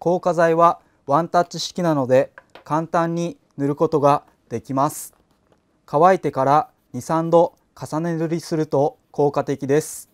硬化剤はワンタッチ式なので簡単に塗ることができます乾いてから2、3度重ね塗りすると効果的です